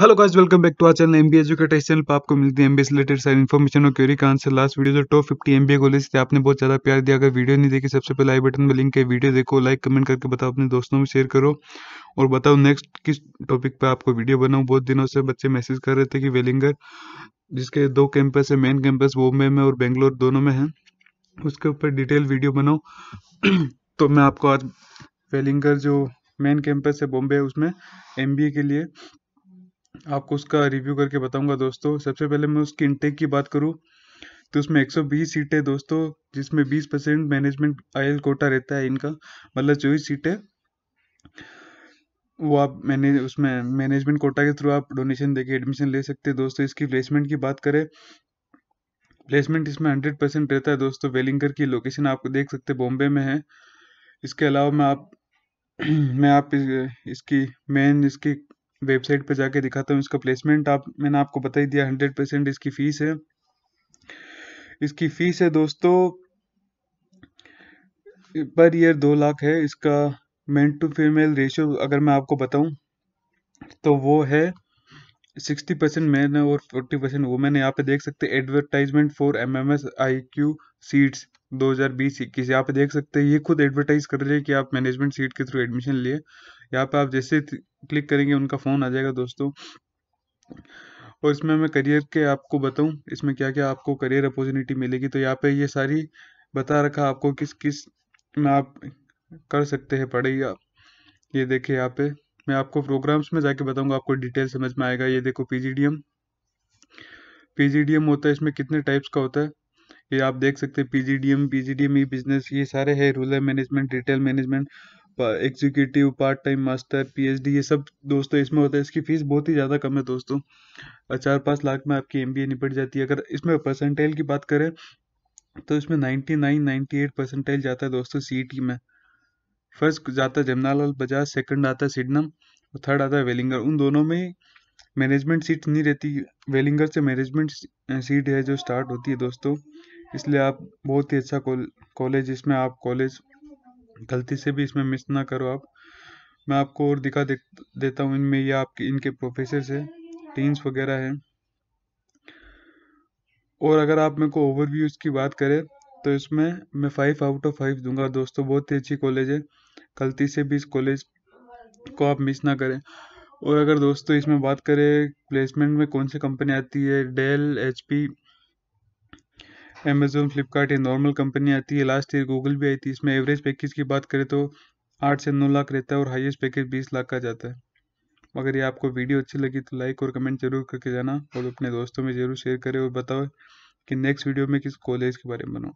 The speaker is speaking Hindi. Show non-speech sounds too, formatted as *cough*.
hello guys welcome back to our channel MB educator channel पर आपको मिलती है एमबीए से रिलेटेड सारी इन्फॉर्मेशन और क्वेरी का आंसर लास्ट वीडियो जो टॉप फिफ्टी एमबीए कॉलेज थे आपने बहुत ज़्यादा प्यार दिया अगर वीडियो नहीं देखी सबसे पहले आई बटन में लिंक है वीडियो देखो लाइक कमेंट करके बताओ अपने दोस्तों में शेयर करो और बताओ नेक्स्ट किस टॉपिक पर आपको वीडियो बनाऊँ बहुत दिनों से बच्चे मैसेज कर रहे थे कि वेलिंगर जिसके दो कैंपस है मेन कैंपस बॉम्बे में और बेंगलोर दोनों में है उसके ऊपर डिटेल वीडियो बनाओ *clears throat* तो मैं आपको आज वेलिंगर जो मेन कैंपस है बॉम्बे उसमें एम के लिए आपको उसका रिव्यू करके बताऊंगा दोस्तों सबसे पहले मैं उसकी इनटेक की बात करूँ तो उसमें 120 सीटें दोस्तों जिसमें 20 परसेंट मैनेजमेंट आयल कोटा रहता है इनका मतलब चौबीस सीटें वो आप मैंने उसमें मैनेजमेंट कोटा के थ्रू आप डोनेशन देके एडमिशन ले सकते हैं दोस्तों इसकी प्लेसमेंट की बात करें प्लेसमेंट इसमें हंड्रेड परसेंट रहता है दोस्तों वेलिंगर की लोकेशन आप देख सकते हैं बॉम्बे में है इसके अलावा मैं आप *clears throat* मैं आप इसकी मेन इसकी वेबसाइट पर जाके दिखाता हूँ इसका प्लेसमेंट आप मैंने आपको बता ही दिया हंड्रेड परसेंट इसकी फ़ीस है इसकी फ़ीस है दोस्तों पर ईयर दो लाख है इसका मेन टू फीमेल रेशियो अगर मैं आपको बताऊं तो वो है सिक्सटी परसेंट मैन और फोर्टी परसेंट वुमेन है यहाँ पे देख सकते हैं advertisement for M M S I Q seats दो हज़ार बीस इक्कीस यहाँ पे देख सकते हैं ये खुद एडवर्टाइज कर रहे हैं कि आप मैनेजमेंट सीट के थ्रू एडमिशन लिए यहाँ पे आप जैसे क्लिक करेंगे उनका फ़ोन आ जाएगा दोस्तों और इसमें मैं करियर के आपको बताऊं इसमें क्या क्या आपको करियर अपॉर्चुनिटी मिलेगी तो यहाँ पे ये सारी बता रखा आपको किस किस में आप कर सकते हैं पढ़ाई आप ये देखिए यहाँ पे मैं आपको प्रोग्राम्स में जाके बताऊंगा आपको डिटेल समझ में आएगा ये देखो पीजीडीएम पीजीडीएम होता है इसमें कितने टाइप्स का होता है ये आप देख सकते हैं पीजीडीएम पीजीडीएम ई बिजनेस ये सारे है rural management retail management executive part time master PhD ये सब दोस्तों इसमें होता है इसकी फ़ीस बहुत ही ज़्यादा कम है दोस्तों चार पाँच लाख में आपकी एमबीए निपट जाती है अगर इसमें परसेंटेज की बात करें तो इसमें ninety nine ninety eight percentage जाता है दोस्तों सीईटी e में फर्स्ट जाता है जमनालाल बजाज सेकंड आता है सिडनम और थर्ड आता है वेलिंगर उन दोनों में मैनेजमेंट सीट नहीं रहती वेलिंगर से मैनेजमेंट सीट है जो स्टार्ट होती है दोस्तों इसलिए आप बहुत ही अच्छा कॉलेज इसमें आप कॉलेज गलती से भी इसमें मिस ना करो आप मैं आपको और दिखा दे, देता हूँ इनमें यह आपके इनके प्रोफेसर है टीम्स वगैरह है और अगर आप मेरे को ओवरव्यू इसकी बात करें तो इसमें मैं फाइव आउट ऑफ फाइव दूंगा दोस्तों बहुत ही अच्छी कॉलेज है गलती से भी इस कॉलेज को आप मिस ना करें और अगर दोस्तों इसमें बात करें प्लेसमेंट में कौन सी कंपनी आती है Dell H P Amazon Flipkart ये नॉर्मल कंपनी आती है लास्ट ईयर गूगल भी आई थी इसमें एवरेज पैकेज की बात करें तो आठ से नौ लाख रहता है और हाईएस्ट पैकेज बीस लाख का जाता है अगर ये आपको वीडियो अच्छी लगी तो लाइक और कमेंट जरूर करके जाना और अपने दोस्तों में ज़रूर शेयर करें और बताओ कि नेक्स्ट वीडियो में किस कॉलेज के बारे में बनाऊँ